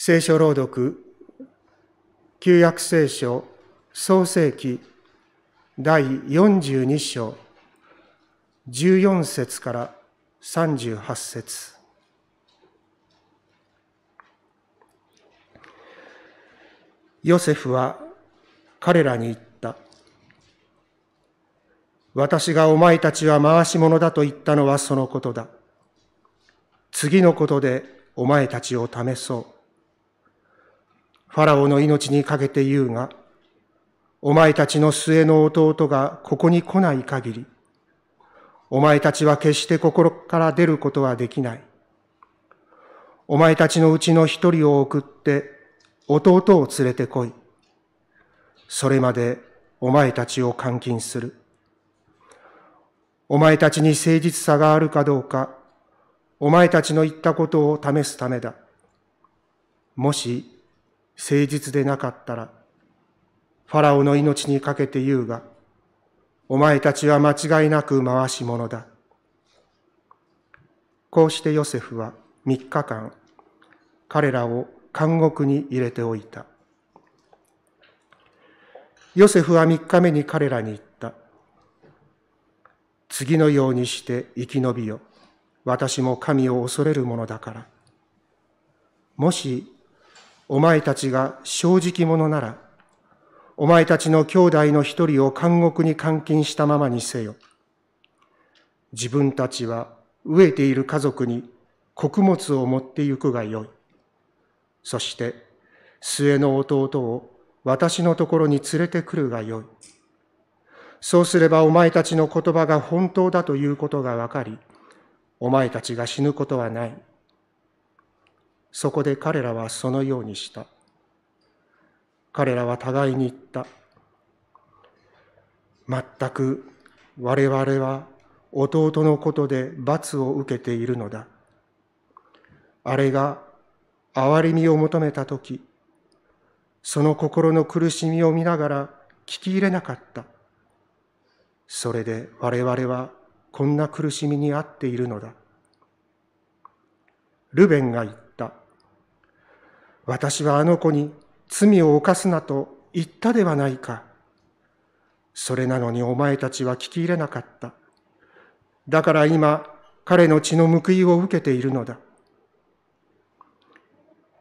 聖書朗読、旧約聖書、創世記、第42章、14節から38節ヨセフは彼らに言った。私がお前たちは回し者だと言ったのはそのことだ。次のことでお前たちを試そう。ファラオの命にかけて言うが、お前たちの末の弟がここに来ない限り、お前たちは決して心から出ることはできない。お前たちのうちの一人を送って、弟を連れて来い。それまでお前たちを監禁する。お前たちに誠実さがあるかどうか、お前たちの言ったことを試すためだ。もし誠実でなかったら、ファラオの命にかけて言うが、お前たちは間違いなく回し者だ。こうしてヨセフは三日間、彼らを監獄に入れておいた。ヨセフは三日目に彼らに言った。次のようにして生き延びよ。私も神を恐れるものだから。もしお前たちが正直者なら、お前たちの兄弟の一人を監獄に監禁したままにせよ。自分たちは飢えている家族に穀物を持って行くがよい。そして、末の弟を私のところに連れてくるがよい。そうすればお前たちの言葉が本当だということがわかり、お前たちが死ぬことはない。そこで彼らはそのようにした。彼らは互いに言った。全く我々は弟のことで罰を受けているのだ。あれが憐れみを求めたとき、その心の苦しみを見ながら聞き入れなかった。それで我々はこんな苦しみに遭っているのだ。ルベンが言った。私はあの子に罪を犯すなと言ったではないか。それなのにお前たちは聞き入れなかった。だから今、彼の血の報いを受けているのだ。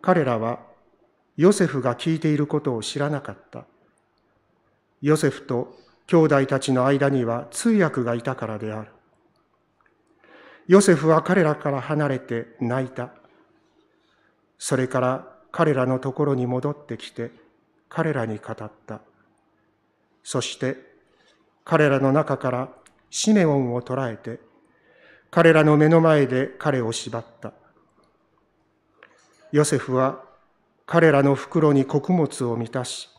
彼らはヨセフが聞いていることを知らなかった。ヨセフと兄弟たちの間には通訳がいたからである。ヨセフは彼らから離れて泣いた。それから彼らのところに戻ってきて彼らに語った。そして彼らの中からシメオンを捕らえて彼らの目の前で彼を縛った。ヨセフは彼らの袋に穀物を満たし、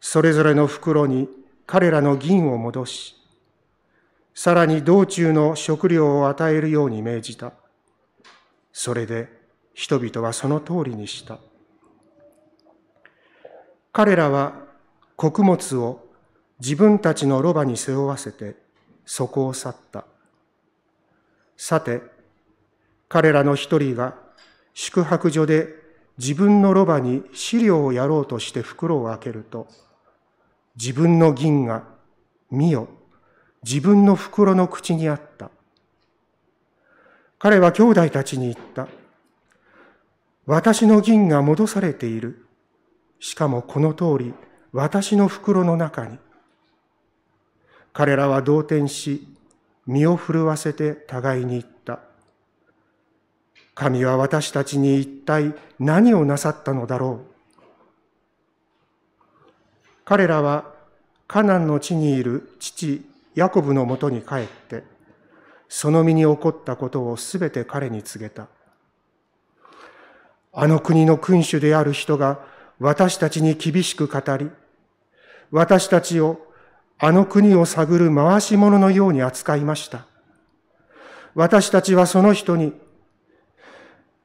それぞれの袋に彼らの銀を戻し、さらに道中の食料を与えるように命じた。それで人々はその通りにした。彼らは穀物を自分たちのロバに背負わせてそこを去った。さて、彼らの一人が宿泊所で自分のロバに資料をやろうとして袋を開けると、自分の銀が、見よ、自分の袋の口にあった。彼は兄弟たちに言った。私の銀が戻されている。しかもこの通り、私の袋の中に。彼らは動転し、身を震わせて互いに言った。神は私たちに一体何をなさったのだろう。彼らはカナンの地にいる父ヤコブのもとに帰って、その身に起こったことをすべて彼に告げた。あの国の君主である人が私たちに厳しく語り、私たちをあの国を探る回し者のように扱いました。私たちはその人に、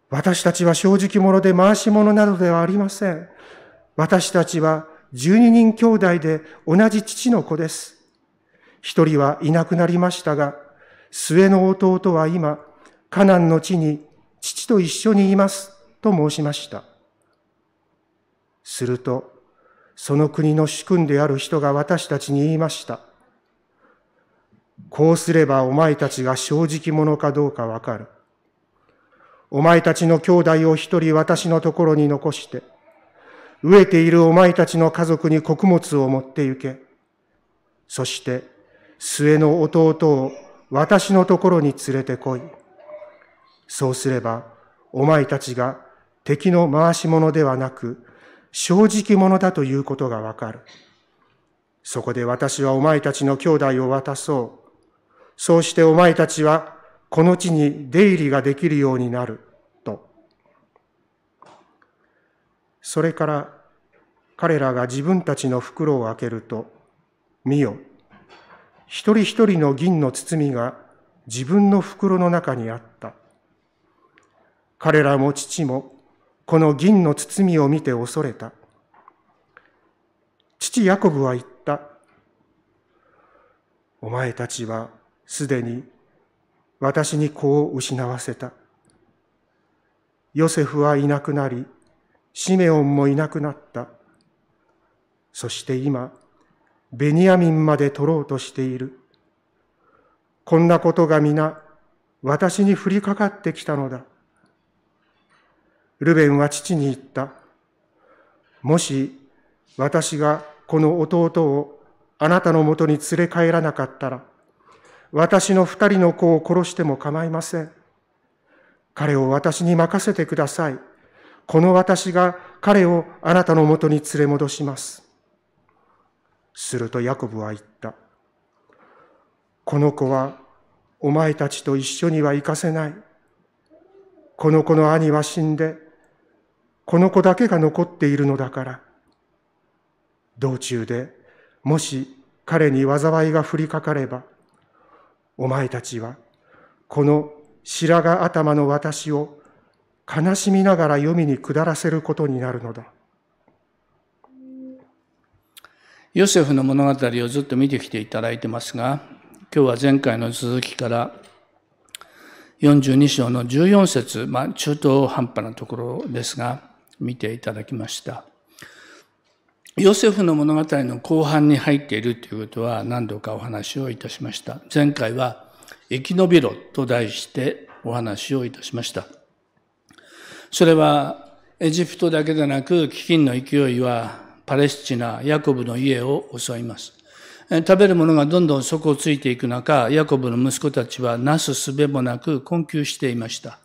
私たちは正直者で回し者などではありません。私たちは十二人兄弟で同じ父の子です。一人はいなくなりましたが、末の弟は今、カナンの地に父と一緒にいます。と申しました。すると、その国の主君である人が私たちに言いました。こうすればお前たちが正直者かどうかわかる。お前たちの兄弟を一人私のところに残して、飢えているお前たちの家族に穀物を持って行け。そして、末の弟を私のところに連れて来い。そうすれば、お前たちが敵の回し者ではなく、正直者だということがわかる。そこで私はお前たちの兄弟を渡そう。そうしてお前たちはこの地に出入りができるようになる。と。それから彼らが自分たちの袋を開けると、見よ。一人一人の銀の包みが自分の袋の中にあった。彼らも父もこの銀の包みを見て恐れた。父ヤコブは言った。お前たちはすでに私に子を失わせた。ヨセフはいなくなり、シメオンもいなくなった。そして今、ベニヤミンまで取ろうとしている。こんなことが皆、私に降りかかってきたのだ。ルベンは父に言った。もし私がこの弟をあなたのもとに連れ帰らなかったら、私の二人の子を殺しても構いません。彼を私に任せてください。この私が彼をあなたのもとに連れ戻します。するとヤコブは言った。この子はお前たちと一緒には行かせない。この子の兄は死んで、この子だけが残っているのだから。道中でもし彼に災いが降りかかれば、お前たちはこの白髪頭の私を悲しみながら読みに下らせることになるのだ。ヨセフの物語をずっと見てきていただいてますが、今日は前回の続きから42章の14節、まあ、中途半端なところですが、見ていただきました。ヨセフの物語の後半に入っているということは何度かお話をいたしました。前回は生き延びろと題してお話をいたしました。それはエジプトだけでなく飢饉の勢いはパレスチナ、ヤコブの家を襲います。食べるものがどんどん底をついていく中、ヤコブの息子たちはなすすべもなく困窮していました。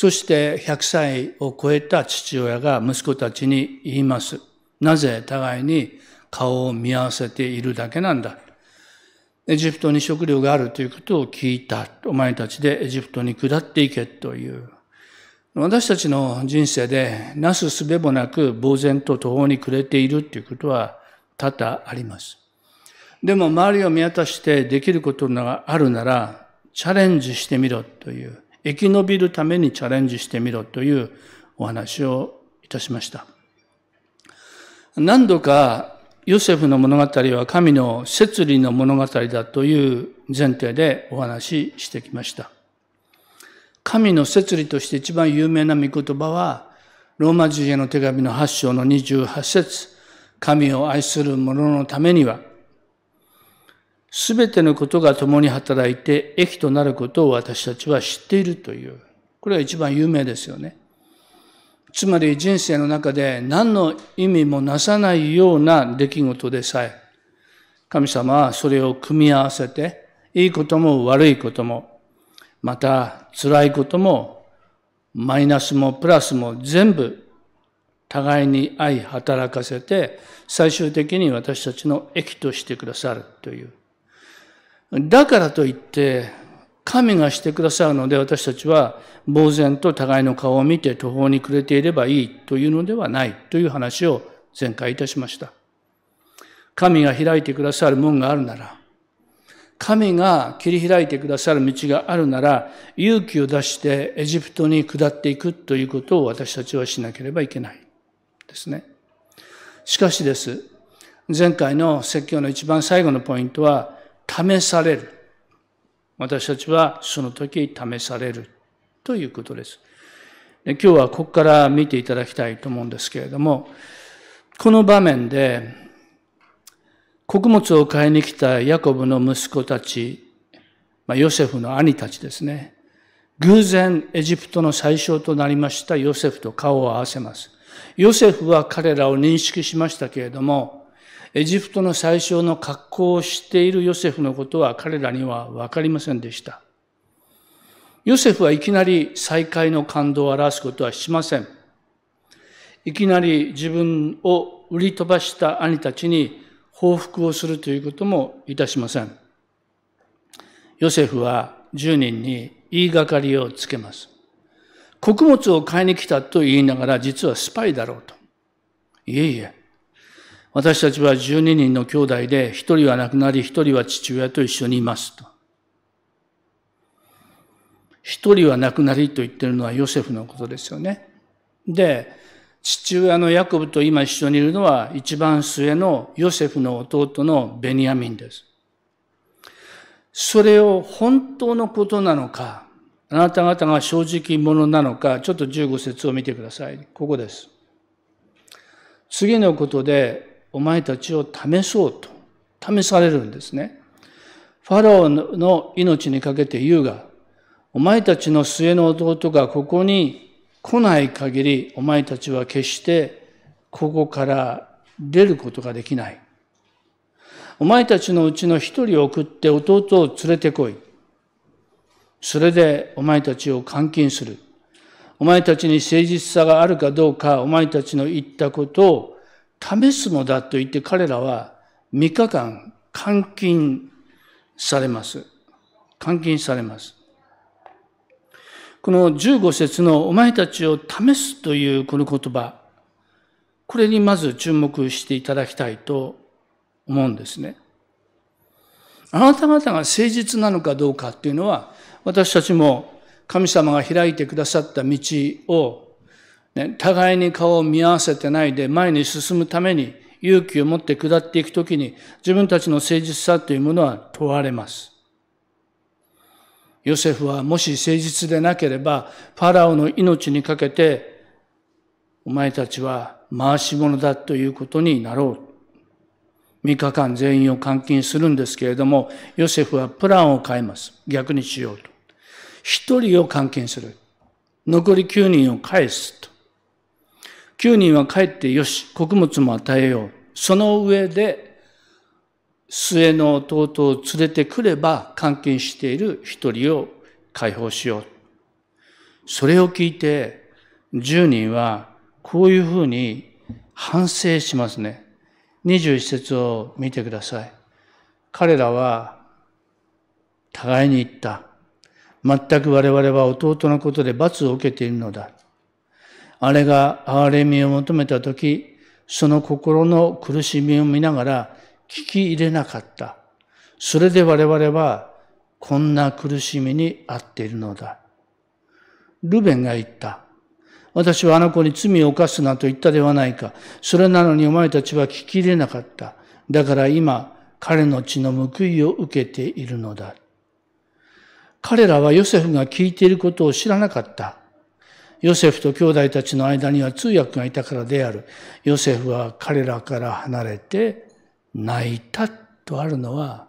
そして100歳を超えた父親が息子たちに言います。なぜ互いに顔を見合わせているだけなんだ。エジプトに食料があるということを聞いた。お前たちでエジプトに下っていけという。私たちの人生でなすすべもなく呆然と途方に暮れているということは多々あります。でも周りを見渡してできることがあるならチャレンジしてみろという。生き延びるためにチャレンジしてみろというお話をいたしました。何度かヨセフの物語は神の摂理の物語だという前提でお話ししてきました。神の摂理として一番有名な御言葉は、ローマ人への手紙の8章の28節神を愛する者のためには、すべてのことが共に働いて益となることを私たちは知っているという。これは一番有名ですよね。つまり人生の中で何の意味もなさないような出来事でさえ、神様はそれを組み合わせて、いいことも悪いことも、また辛いことも、マイナスもプラスも全部互いに愛働かせて、最終的に私たちの益としてくださるという。だからといって、神がしてくださるので私たちは呆然と互いの顔を見て途方に暮れていればいいというのではないという話を前回いたしました。神が開いてくださる門があるなら、神が切り開いてくださる道があるなら、勇気を出してエジプトに下っていくということを私たちはしなければいけないですね。しかしです。前回の説教の一番最後のポイントは、試される。私たちはその時試されるということです。で今日はここから見ていただきたいと思うんですけれども、この場面で、穀物を買いに来たヤコブの息子たち、まあ、ヨセフの兄たちですね。偶然エジプトの最小となりましたヨセフと顔を合わせます。ヨセフは彼らを認識しましたけれども、エジプトの最小の格好をしているヨセフのことは彼らにはわかりませんでした。ヨセフはいきなり再会の感動を表すことはしません。いきなり自分を売り飛ばした兄たちに報復をするということもいたしません。ヨセフは10人に言いがかりをつけます。穀物を買いに来たと言いながら実はスパイだろうと。いえいえ、私たちは12人の兄弟で、1人は亡くなり、1人は父親と一緒にいますと。1人は亡くなりと言ってるのはヨセフのことですよね。で、父親のヤコブと今一緒にいるのは一番末のヨセフの弟のベニヤミンです。それを本当のことなのか、あなた方が正直者なのか、ちょっと15節を見てください。ここです。次のことで、お前たちを試そうと、試されるんですね。ファラオの命にかけて言うが、お前たちの末の弟がここに来ない限り、お前たちは決してここから出ることができない。お前たちのうちの一人を送って弟を連れてこい。それでお前たちを監禁する。お前たちに誠実さがあるかどうか、お前たちの言ったことを試すのだと言って彼らは3日間監禁されます。監禁されます。この15節のお前たちを試すというこの言葉、これにまず注目していただきたいと思うんですね。あなた方が誠実なのかどうかっていうのは、私たちも神様が開いてくださった道をね、互いに顔を見合わせてないで前に進むために勇気を持って下っていくときに自分たちの誠実さというものは問われます。ヨセフはもし誠実でなければファラオの命にかけてお前たちは回し者だということになろう。3日間全員を監禁するんですけれども、ヨセフはプランを変えます。逆にしようと。1人を監禁する。残り9人を返すと。九人は帰ってよし、穀物も与えよう。その上で、末の弟を連れてくれば、監禁している一人を解放しよう。それを聞いて、十人はこういうふうに反省しますね。二十一節を見てください。彼らは、互いに言った。全く我々は弟のことで罰を受けているのだ。あれが憐れみを求めたとき、その心の苦しみを見ながら聞き入れなかった。それで我々はこんな苦しみに遭っているのだ。ルベンが言った。私はあの子に罪を犯すなと言ったではないか。それなのにお前たちは聞き入れなかった。だから今、彼の血の報いを受けているのだ。彼らはヨセフが聞いていることを知らなかった。ヨセフと兄弟たちの間には通訳がいたからである。ヨセフは彼らから離れて泣いたとあるのは、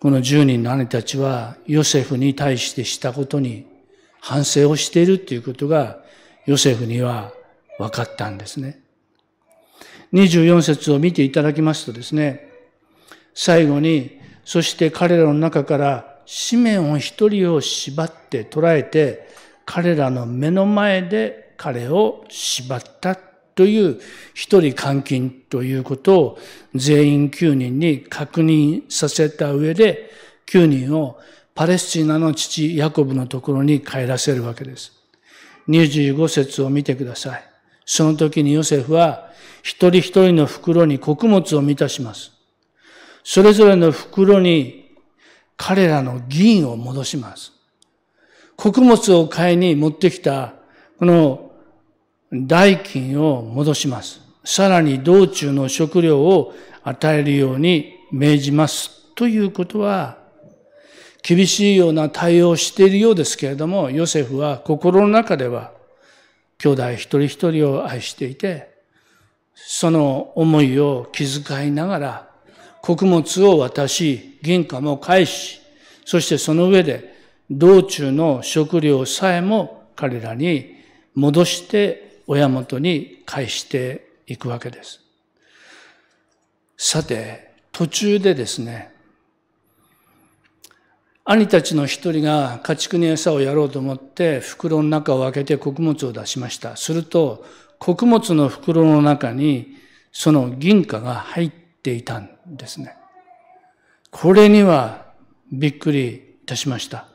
この十人の姉たちはヨセフに対してしたことに反省をしているということがヨセフには分かったんですね。24節を見ていただきますとですね、最後に、そして彼らの中から紙面を一人を縛って捕らえて、彼らの目の前で彼を縛ったという一人監禁ということを全員9人に確認させた上で9人をパレスチナの父ヤコブのところに帰らせるわけです。25節を見てください。その時にヨセフは一人一人の袋に穀物を満たします。それぞれの袋に彼らの銀を戻します。穀物を買いに持ってきた、この代金を戻します。さらに道中の食料を与えるように命じます。ということは、厳しいような対応をしているようですけれども、ヨセフは心の中では、兄弟一人一人を愛していて、その思いを気遣いながら、穀物を渡し、銀貨も返し、そしてその上で道中の食料さえも彼らに戻して親元に返していくわけです。さて、途中でですね、兄たちの一人が家畜に餌をやろうと思って袋の中を開けて穀物を出しました。すると穀物の袋の中にその銀貨が入っていたんですね。これにはびっくりいたしました。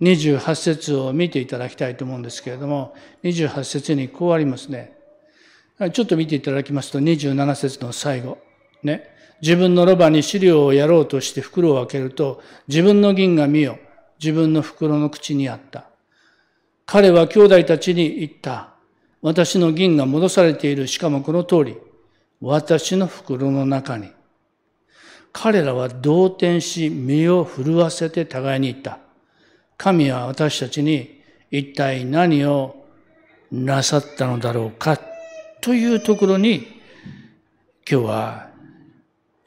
28節を見ていただきたいと思うんですけれども、28節にこうありますね。ちょっと見ていただきますと、27節の最後。ね。自分のロバに資料をやろうとして袋を開けると、自分の銀が見よ。自分の袋の口にあった。彼は兄弟たちに言った。私の銀が戻されている。しかもこの通り、私の袋の中に。彼らは動転し、身を震わせて互いに言った。神は私たちに一体何をなさったのだろうかというところに今日は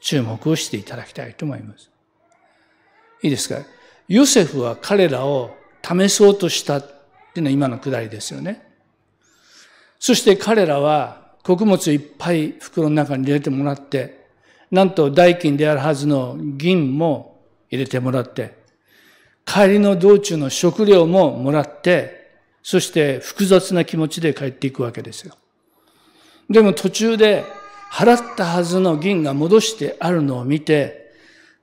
注目をしていただきたいと思います。いいですかヨセフは彼らを試そうとしたっていうのは今のくだりですよね。そして彼らは穀物をいっぱい袋の中に入れてもらって、なんと代金であるはずの銀も入れてもらって、帰りの道中の食料ももらって、そして複雑な気持ちで帰っていくわけですよ。でも途中で払ったはずの銀が戻してあるのを見て、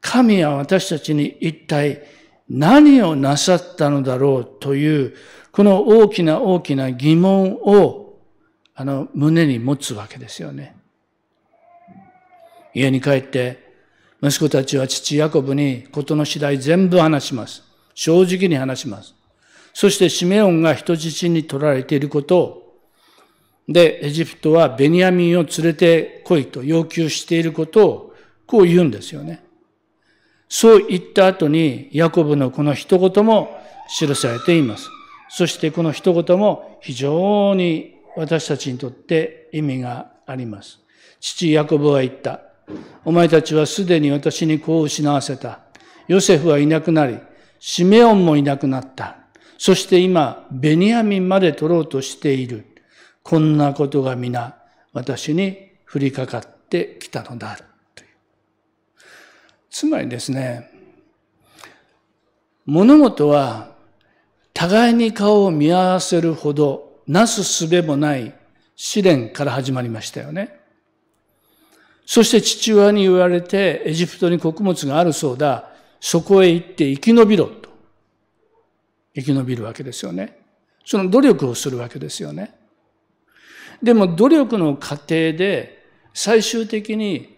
神は私たちに一体何をなさったのだろうという、この大きな大きな疑問を、あの、胸に持つわけですよね。家に帰って、息子たちは父ヤコブに事の次第全部話します。正直に話します。そしてシメオンが人質に取られていることを、で、エジプトはベニヤミンを連れて来いと要求していることを、こう言うんですよね。そう言った後に、ヤコブのこの一言も記されています。そしてこの一言も非常に私たちにとって意味があります。父ヤコブは言った。お前たちはすでに私に子を失わせた。ヨセフはいなくなり、シメオンもいなくなった。そして今、ベニヤミンまで取ろうとしている。こんなことが皆、私に降りかかってきたのだ。つまりですね、物事は互いに顔を見合わせるほど、なすすべもない試練から始まりましたよね。そして父親に言われて、エジプトに穀物があるそうだ。そこへ行って生き延びろと。生き延びるわけですよね。その努力をするわけですよね。でも努力の過程で最終的に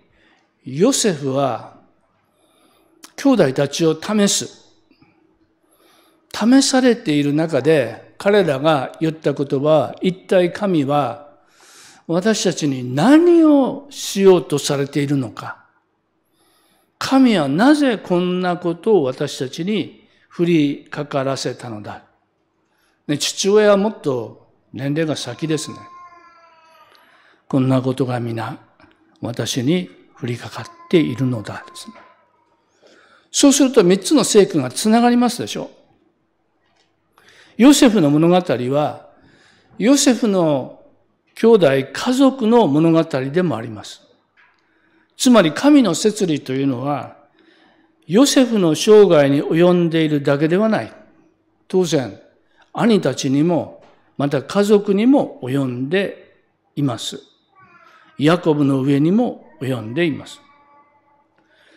ヨセフは兄弟たちを試す。試されている中で彼らが言った言葉は一体神は私たちに何をしようとされているのか。神はなぜこんなことを私たちに振りかからせたのだ。ね、父親はもっと年齢が先ですね。こんなことが皆私に降りかかっているのだですね。そうすると三つの聖句がつながりますでしょう。ヨセフの物語は、ヨセフの兄弟家族の物語でもあります。つまり神の摂理というのは、ヨセフの生涯に及んでいるだけではない。当然、兄たちにも、また家族にも及んでいます。ヤコブの上にも及んでいます。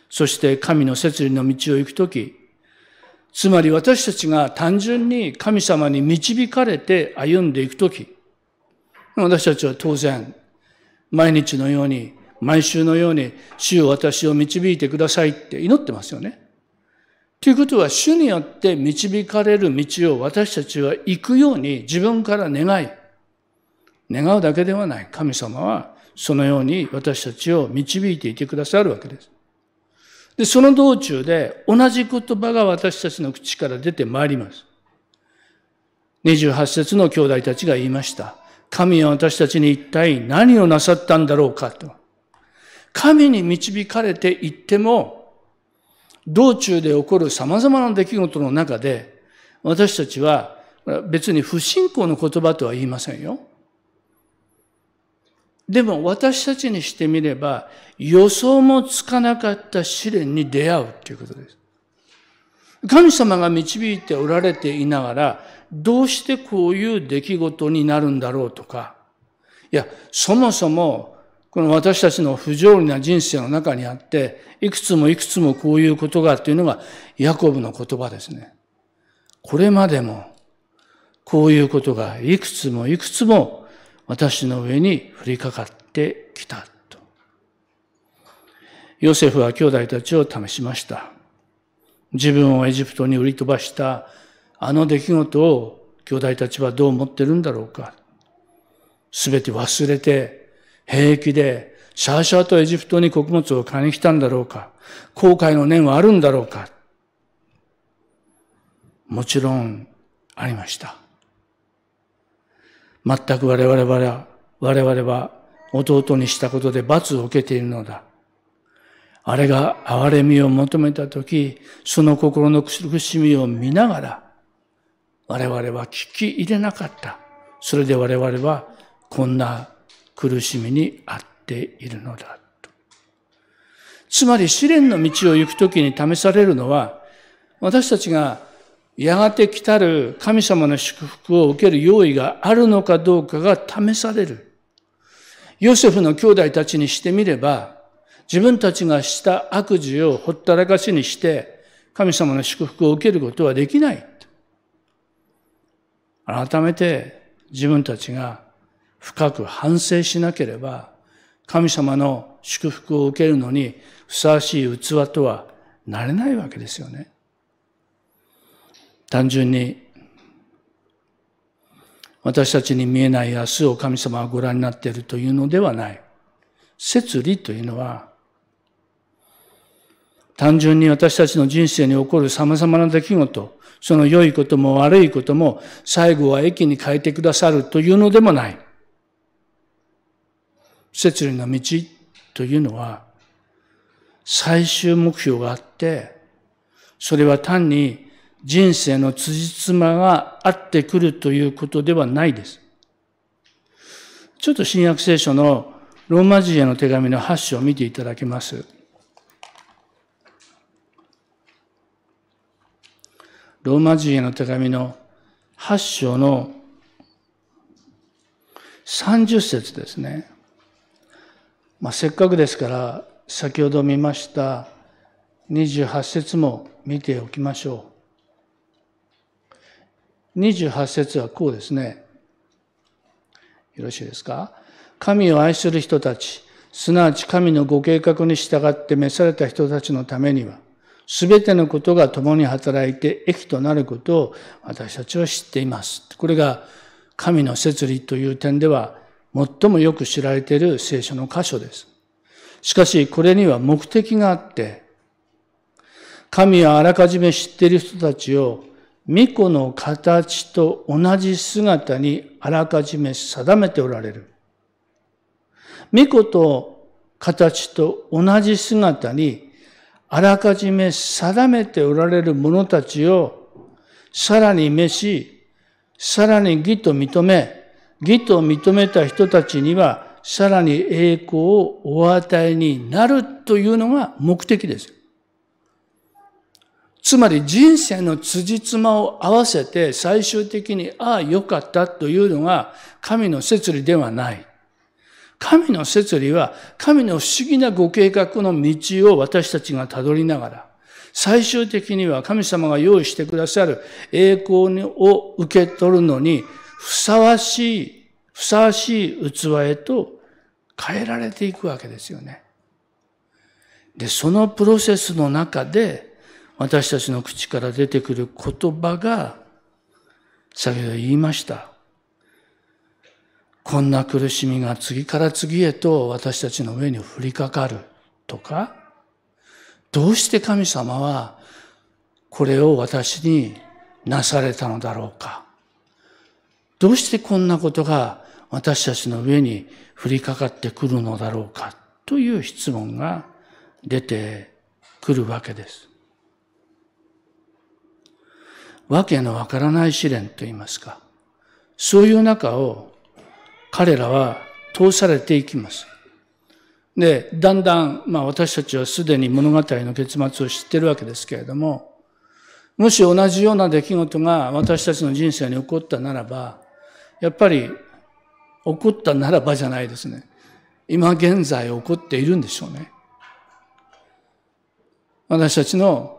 そして神の摂理の道を行くとき、つまり私たちが単純に神様に導かれて歩んでいくとき、私たちは当然、毎日のように毎週のように、主を私を導いてくださいって祈ってますよね。ということは、主によって導かれる道を私たちは行くように自分から願い、願うだけではない。神様は、そのように私たちを導いていてくださるわけです。で、その道中で同じ言葉が私たちの口から出てまいります。28節の兄弟たちが言いました。神は私たちに一体何をなさったんだろうかと。神に導かれていっても、道中で起こる様々な出来事の中で、私たちは別に不信仰の言葉とは言いませんよ。でも私たちにしてみれば、予想もつかなかった試練に出会うということです。神様が導いておられていながら、どうしてこういう出来事になるんだろうとか、いや、そもそもこの私たちの不条理な人生の中にあって、いくつもいくつもこういうことがっていうのが、ヤコブの言葉ですね。これまでも、こういうことがいくつもいくつも私の上に降りかかってきたと。ヨセフは兄弟たちを試しました。自分をエジプトに売り飛ばしたあの出来事を兄弟たちはどう思ってるんだろうか。すべて忘れて平気で、シャーシャーとエジプトに穀物を買いに来たんだろうか後悔の念はあるんだろうかもちろん、ありました。全く我々は、我々は弟にしたことで罰を受けているのだ。あれが憐れみを求めたとき、その心の苦しみを見ながら、我々は聞き入れなかった。それで我々はこんな苦しみにあっているのだと。つまり試練の道を行くときに試されるのは、私たちがやがて来たる神様の祝福を受ける用意があるのかどうかが試される。ヨセフの兄弟たちにしてみれば、自分たちがした悪事をほったらかしにして、神様の祝福を受けることはできない。改めて自分たちが深く反省しなければ、神様の祝福を受けるのにふさわしい器とはなれないわけですよね。単純に、私たちに見えない明日を神様はご覧になっているというのではない。摂理というのは、単純に私たちの人生に起こる様々な出来事、その良いことも悪いことも最後は駅に変えてくださるというのでもない。摂理な道というのは、最終目標があって、それは単に人生の辻褄が合ってくるということではないです。ちょっと新約聖書のローマ字への手紙の8章を見ていただけます。ローマ人への手紙の8章の30節ですね。まあ、せっかくですから先ほど見ました28節も見ておきましょう。28節はこうですね。よろしいですか神を愛する人たち、すなわち神のご計画に従って召された人たちのためには、すべてのことが共に働いて益となることを私たちは知っています。これが神の摂理という点では最もよく知られている聖書の箇所です。しかし、これには目的があって、神はあらかじめ知っている人たちを、巫女の形と同じ姿にあらかじめ定めておられる。巫女と形と同じ姿にあらかじめ定めておられる者たちをさらに召し、さらに義と認め、義と認めた人たちには、さらに栄光をお与えになるというのが目的です。つまり人生の辻褄を合わせて最終的にああ良かったというのが神の摂理ではない。神の摂理は神の不思議なご計画の道を私たちがたどりながら最終的には神様が用意してくださる栄光を受け取るのにふさわしい、ふさわしい器へと変えられていくわけですよね。で、そのプロセスの中で、私たちの口から出てくる言葉が、先ほど言いました。こんな苦しみが次から次へと私たちの上に降りかかるとか、どうして神様はこれを私になされたのだろうか。どうしてこんなことが私たちの上に降りかかってくるのだろうかという質問が出てくるわけです。わけのわからない試練といいますか、そういう中を彼らは通されていきます。で、だんだん、まあ私たちはすでに物語の結末を知ってるわけですけれども、もし同じような出来事が私たちの人生に起こったならば、やっぱり起こったならばじゃないですね。今現在起こっているんでしょうね。私たちの、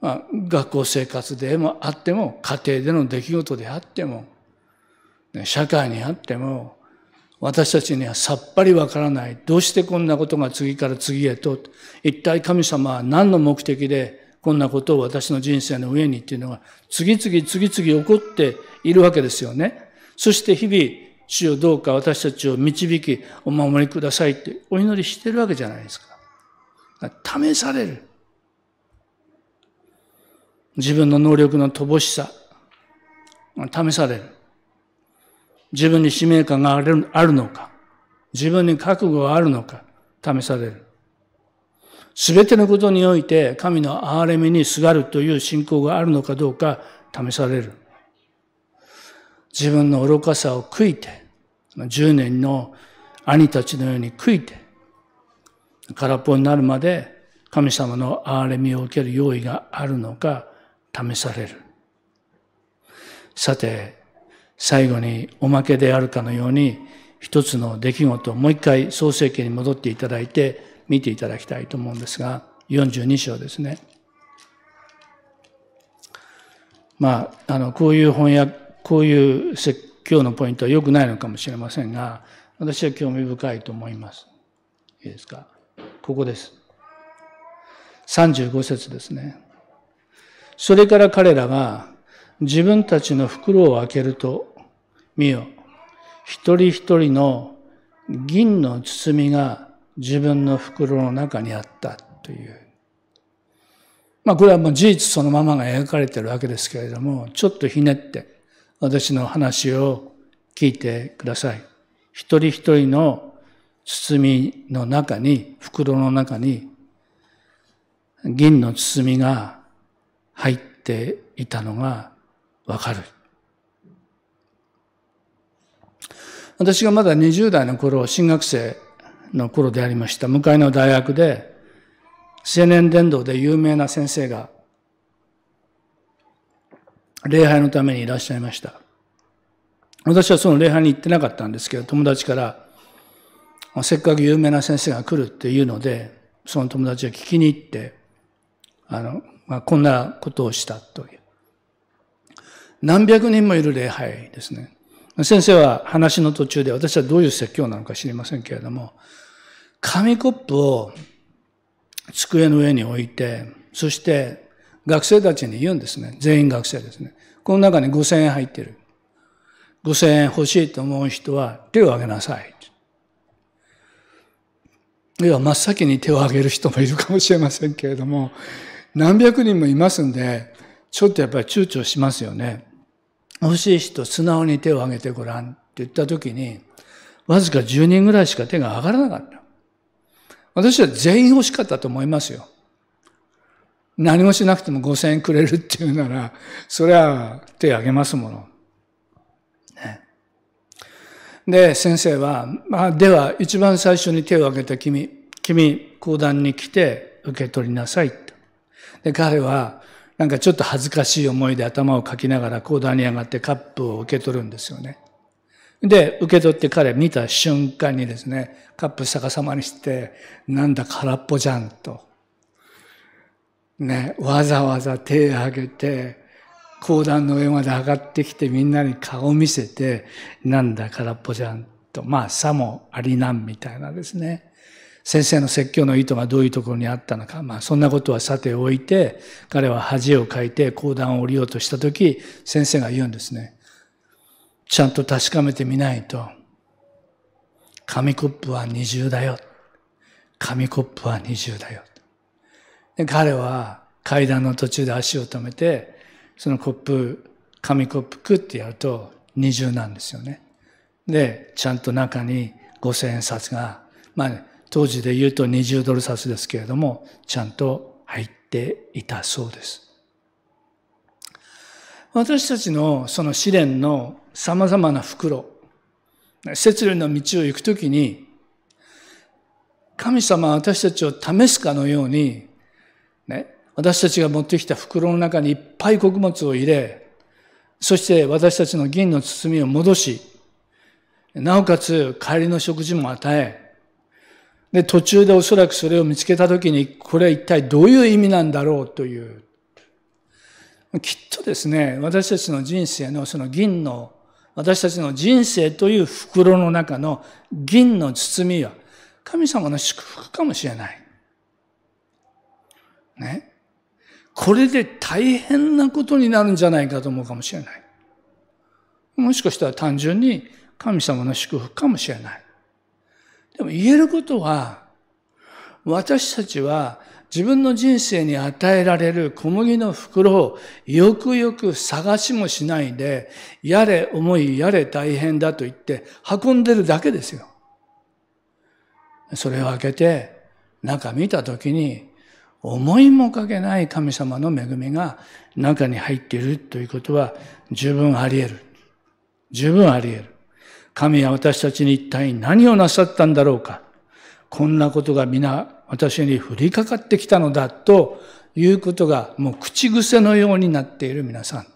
まあ、学校生活でもあっても、家庭での出来事であっても、社会にあっても、私たちにはさっぱりわからない。どうしてこんなことが次から次へと。一体神様は何の目的でこんなことを私の人生の上にっていうのが次々次々起こっているわけですよね。そして日々、主よどうか私たちを導き、お守りくださいってお祈りしてるわけじゃないですか。試される。自分の能力の乏しさ、試される。自分に使命感があるのか、自分に覚悟があるのか、試される。すべてのことにおいて神の憐れみにすがるという信仰があるのかどうか試される。自分の愚かさを悔いて、10年の兄たちのように悔いて、空っぽになるまで神様の憐れみを受ける用意があるのか試される。さて、最後におまけであるかのように、一つの出来事をもう一回創世記に戻っていただいて見ていただきたいと思うんですが、42章ですね。まあ、あの、こういう翻訳、こういう説教のポイントは良くないのかもしれませんが、私は興味深いと思います。いいですかここです。35節ですね。それから彼らが自分たちの袋を開けると、見よ、一人一人の銀の包みが自分の袋の中にあったという。まあこれはもう事実そのままが描かれてるわけですけれども、ちょっとひねって私の話を聞いてください。一人一人の包みの中に、袋の中に、銀の包みが入っていたのがわかる。私がまだ20代の頃、進学生の頃でありました。向かいの大学で、青年伝道で有名な先生が礼拝のためにいらっしゃいました。私はその礼拝に行ってなかったんですけど、友達から、せっかく有名な先生が来るっていうので、その友達が聞きに行って、あの、まあ、こんなことをしたという。何百人もいる礼拝ですね。先生は話の途中で、私はどういう説教なのか知りませんけれども、紙コップを机の上に置いて、そして学生たちに言うんですね。全員学生ですね。この中に5000円入ってる。5000円欲しいと思う人は手を挙げなさい。いは真っ先に手を挙げる人もいるかもしれませんけれども、何百人もいますんで、ちょっとやっぱり躊躇しますよね。欲しい人、素直に手を挙げてごらんって言った時に、わずか10人ぐらいしか手が上がらなかった。私は全員欲しかったと思いますよ。何もしなくても5000円くれるっていうなら、そりゃ手あげますもの。ね、で、先生は、まあ、では一番最初に手を挙げた君、君、講談に来て受け取りなさいと。で、彼は、なんかちょっと恥ずかしい思いで頭をかきながら講談に上がってカップを受け取るんですよね。で、受け取って彼見た瞬間にですね、カップ逆さまにして、なんだ空っぽじゃんと。ね、わざわざ手を挙げて、講談の上まで上がってきてみんなに顔見せて、なんだ空っぽじゃんと、まあさもありなんみたいなですね。先生の説教の意図がどういうところにあったのか、まあそんなことはさておいて、彼は恥をかいて講談を降りようとしたとき、先生が言うんですね。ちゃんと確かめてみないと、紙コップは二重だよ。紙コップは二重だよ。で彼は階段の途中で足を止めて、そのコップ、紙コップクってやると二重なんですよね。で、ちゃんと中に五千円札が、まあ、ね、当時で言うと二十ドル札ですけれども、ちゃんと入っていたそうです。私たちのその試練の様々な袋、節理の道を行くときに、神様は私たちを試すかのように、ね、私たちが持ってきた袋の中にいっぱい穀物を入れ、そして私たちの銀の包みを戻し、なおかつ帰りの食事も与え、で、途中でおそらくそれを見つけたときに、これは一体どういう意味なんだろうという。きっとですね、私たちの人生のその銀の、私たちの人生という袋の中の銀の包みは、神様の祝福かもしれない。ね。これで大変なことになるんじゃないかと思うかもしれない。もしかしたら単純に神様の祝福かもしれない。でも言えることは、私たちは自分の人生に与えられる小麦の袋をよくよく探しもしないで、やれ重い、やれ大変だと言って運んでるだけですよ。それを開けて、中見たときに、思いもかけない神様の恵みが中に入っているということは十分あり得る。十分あり得る。神は私たちに一体何をなさったんだろうか。こんなことが皆私に降りかかってきたのだということがもう口癖のようになっている皆さん。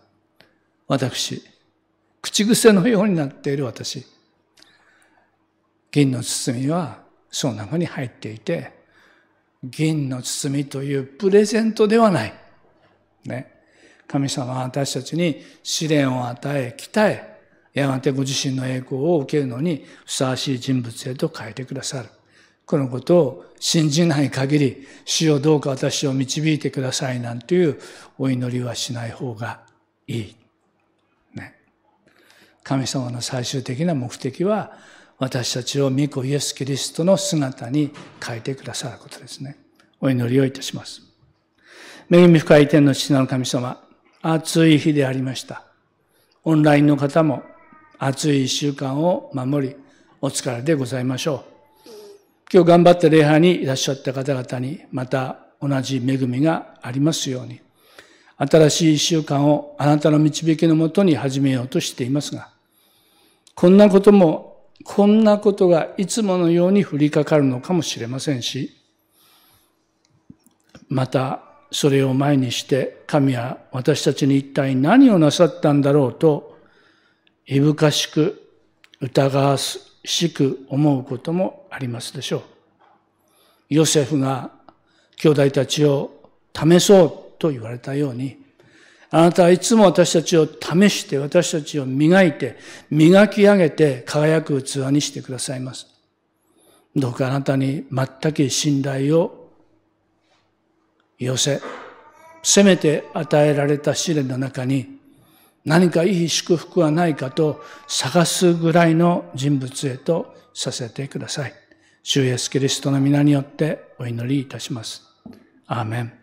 私。口癖のようになっている私。銀の包みはその中に入っていて、銀の包みというプレゼントではない。ね。神様は私たちに試練を与え、鍛え、やがてご自身の栄光を受けるのにふさわしい人物へと変えてくださる。このことを信じない限り、主をどうか私を導いてくださいなんていうお祈りはしない方がいい。ね。神様の最終的な目的は、私たちを御子イエス・キリストの姿に変えてくださることですね。お祈りをいたします。恵み深い天の父なる神様、暑い日でありました。オンラインの方も暑い一週間を守り、お疲れでございましょう。今日頑張って礼拝にいらっしゃった方々に、また同じ恵みがありますように。新しい一週間をあなたの導きのもとに始めようとしていますが、こんなこともこんなことがいつものように降りかかるのかもしれませんし、またそれを前にして神は私たちに一体何をなさったんだろうと、いぶかしく疑わしく思うこともありますでしょう。ヨセフが兄弟たちを試そうと言われたように、あなたはいつも私たちを試して、私たちを磨いて、磨き上げて輝く器にしてくださいます。どうかあなたに全く信頼を寄せ、せめて与えられた試練の中に何かいい祝福はないかと探すぐらいの人物へとさせてください。主イエスキリストの皆によってお祈りいたします。アーメン。